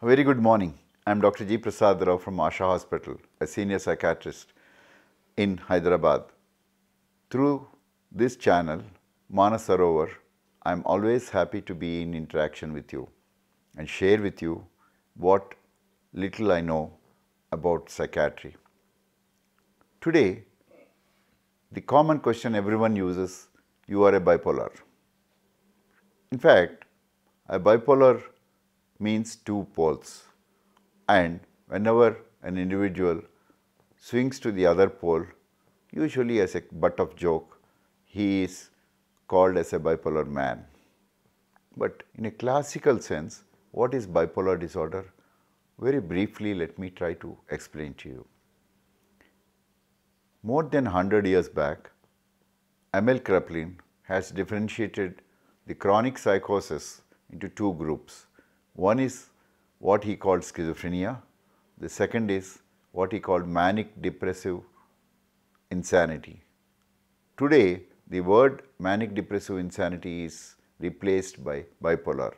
very good morning. I'm Dr. G. Prasad Rao from Asha Hospital, a senior psychiatrist in Hyderabad. Through this channel, Manasarovar, I'm always happy to be in interaction with you and share with you what little I know about psychiatry. Today, the common question everyone uses, you are a bipolar. In fact, a bipolar means two poles and whenever an individual swings to the other pole, usually as a butt of joke, he is called as a bipolar man. But in a classical sense, what is bipolar disorder? Very briefly, let me try to explain to you. More than 100 years back, Emil Kraepelin has differentiated the chronic psychosis into two groups. One is what he called schizophrenia, the second is what he called manic depressive insanity. Today, the word manic depressive insanity is replaced by bipolar.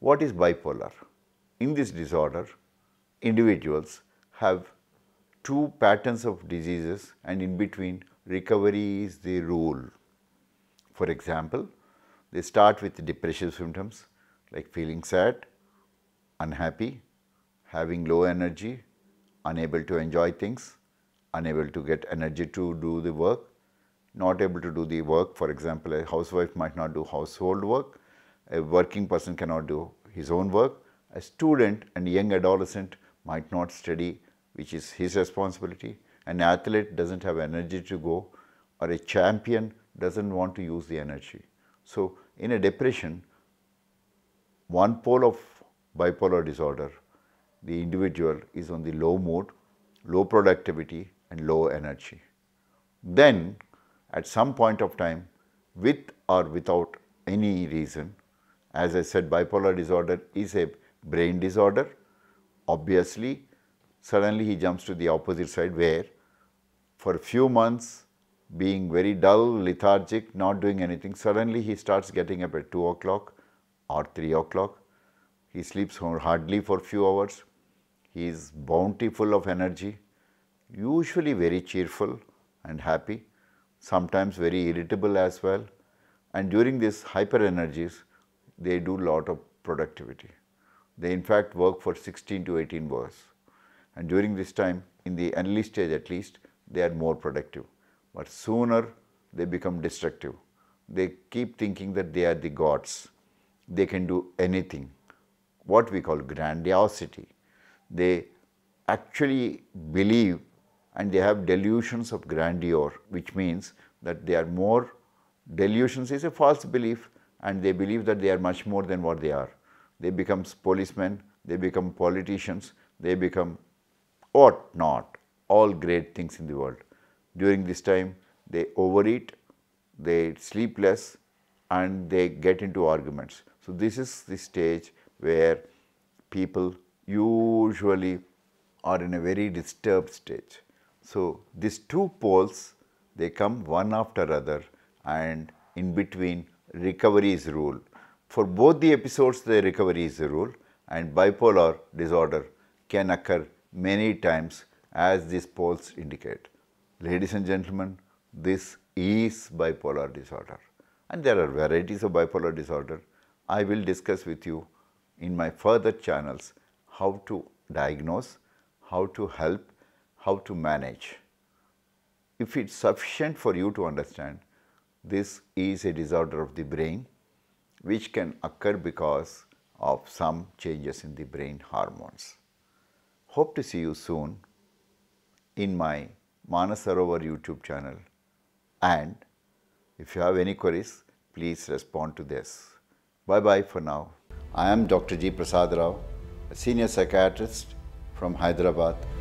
What is bipolar? In this disorder, individuals have two patterns of diseases and in between recovery is the rule. For example, they start with depressive symptoms like feeling sad, unhappy, having low energy, unable to enjoy things, unable to get energy to do the work, not able to do the work. For example, a housewife might not do household work, a working person cannot do his own work, a student and young adolescent might not study which is his responsibility. An athlete doesn't have energy to go or a champion doesn't want to use the energy. So, in a depression, one pole of bipolar disorder, the individual is on the low mood, low productivity and low energy. Then at some point of time with or without any reason, as I said bipolar disorder is a brain disorder. Obviously, suddenly he jumps to the opposite side where for a few months being very dull, lethargic, not doing anything, suddenly he starts getting up at 2 o'clock or 3 o'clock. He sleeps hardly for few hours. He is bountiful of energy, usually very cheerful and happy, sometimes very irritable as well. And during these hyper energies, they do lot of productivity. They in fact work for 16 to 18 hours and during this time in the early stage at least they are more productive. But sooner they become destructive. They keep thinking that they are the gods. They can do anything. What we call grandiosity. They actually believe and they have delusions of grandeur which means that they are more delusions is a false belief and they believe that they are much more than what they are. They become policemen, they become politicians, they become ought not all great things in the world. During this time, they overeat, they sleep less and they get into arguments. So, this is the stage where people usually are in a very disturbed stage. So, these two poles they come one after other and in between recovery is rule. For both the episodes the recovery is the rule and bipolar disorder can occur many times as these polls indicate. Ladies and gentlemen, this is bipolar disorder and there are varieties of bipolar disorder. I will discuss with you in my further channels how to diagnose, how to help, how to manage. If it's sufficient for you to understand, this is a disorder of the brain which can occur because of some changes in the brain hormones. Hope to see you soon in my Manasarovar YouTube channel. And if you have any queries, please respond to this. Bye-bye for now. I am Dr. G. Prasad Rao, a senior psychiatrist from Hyderabad.